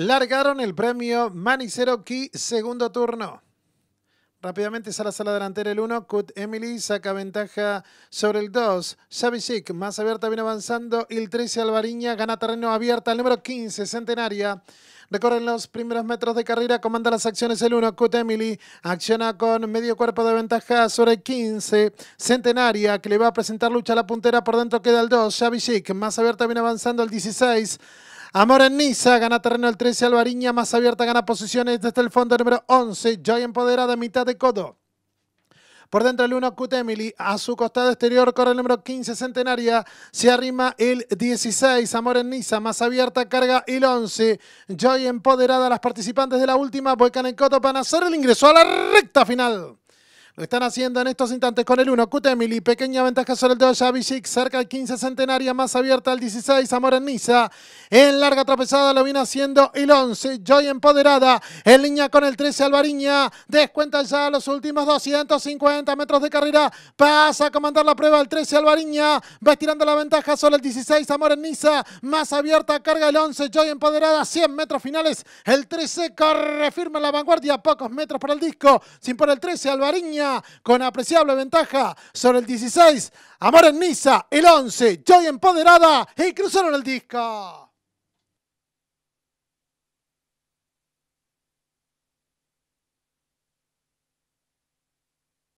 Largaron el premio Manicero Key, segundo turno. Rápidamente sale a la delantera el 1. cut Emily saca ventaja sobre el 2. Savicic más abierta viene avanzando. El 13 Alvariña gana terreno abierta. El número 15 Centenaria. Recorren los primeros metros de carrera, comanda las acciones el 1, Cut Emily, acciona con medio cuerpo de ventaja sobre el 15, Centenaria, que le va a presentar lucha a la puntera, por dentro queda el 2, Xavi más abierta viene avanzando el 16, Amor en Niza gana terreno el 13, Alvariña más abierta gana posiciones desde el fondo número 11, Joy empoderada mitad de codo. Por dentro el 1, Emily. A su costado exterior corre el número 15, Centenaria. Se arrima el 16, Amor en Niza. Más abierta, carga el 11. Joy empoderada. Las participantes de la última vuelcan en Coto para hacer el ingreso a la recta final están haciendo en estos instantes con el 1. Kutemili. pequeña ventaja sobre el 2. Javicic cerca del 15 centenaria, más abierta el 16. Amor en Niza. En larga tropezada lo viene haciendo el 11. Joy empoderada. En línea con el 13 Alvariña. Descuenta ya los últimos 250 metros de carrera. Pasa a comandar la prueba el 13 Alvariña. Va estirando la ventaja sobre el 16. Amor en Niza. Más abierta carga el 11. Joy empoderada. 100 metros finales. El 13 corre firme en la vanguardia. Pocos metros para el disco. Sin por el 13 Alvariña con apreciable ventaja sobre el 16. Amor en Misa, el 11, Joy empoderada y cruzaron el disco.